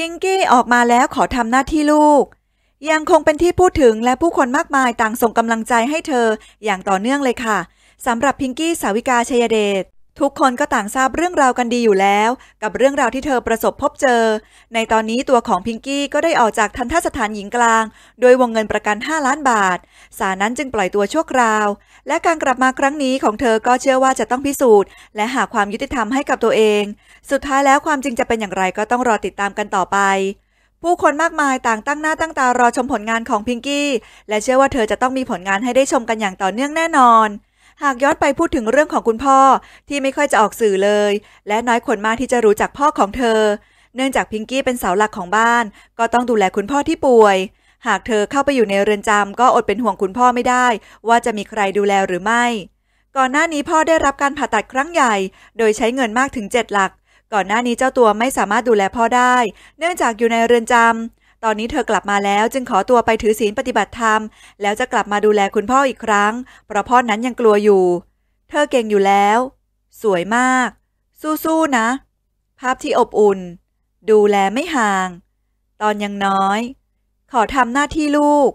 พิงกี้ออกมาแล้วขอทำหน้าที่ลูก ยังคงเป็นที่พูดถึงและผู้คนมากมายต่างส่งกำลังใจให้เธออย่างต่อเนื่องเลยค่ะสำหรับพิงกี้สาวิกาชยเดชทุกคนก็ต่างทราบเรื่องราวกันดีอยู่แล้วกับเรื่องราวที่เธอประสบพบเจอ ในตอนนี้ตัวของพิงกี้ก็ได้ออกจากทันทสถานหญิงกลาง โดยวงเงินประกัน 5 ล้านบาทศาลนั้นจึงปล่อยตัวชั่วคราว และการกลับมาครั้งนี้ของเธอก็เชื่อว่าจะต้องพิสูจน์และหาความยุติธรรมให้กับตัวเอง สุดท้ายแล้วความจริงจะเป็นอย่างไรก็ต้องรอติดตามกันต่อไป ผู้คนมากมายต่างตั้งหน้าตั้งตารอชมผลงานของพิงกี้ และเชื่อว่าเธอจะต้องมีผลงานให้ได้ชมกันอย่างต่อเนื่องแน่นอนหากย้อนไปพูดถึงเรื่องของคุณพ่อที่ไม่ค่อยจะออกสื่อเลย และน้อยคนมากที่จะรู้จักพ่อของเธอ เนื่องจากพิงกี้เป็นเสาหลักของบ้าน ก็ต้องดูแลคุณพ่อที่ป่วย หากเธอเข้าไปอยู่ในเรือนจำก็อดเป็นห่วงคุณพ่อไม่ได้ว่าจะมีใครดูแลหรือไม่ ก่อนหน้านี้พ่อได้รับการผ่าตัดครั้งใหญ่ โดยใช้เงินมากถึง 7 หลัก ก่อนหน้านี้เจ้าตัวไม่สามารถดูแลพ่อได้ เนื่องจากอยู่ในเรือนจำตอนนี้เธอกลับมาแล้วจึงขอตัวไปถือศีลปฏิบัติธรรม แล้วจะกลับมาดูแลคุณพ่ออีกครั้ง เพราะพ่อนั้นยังกลัวอยู่ เธอเก่งอยู่แล้ว สวยมาก สู้ๆนะ ภาพที่อบอุ่น ดูแลไม่ห่าง ตอนยังน้อย ขอทำหน้าที่ลูก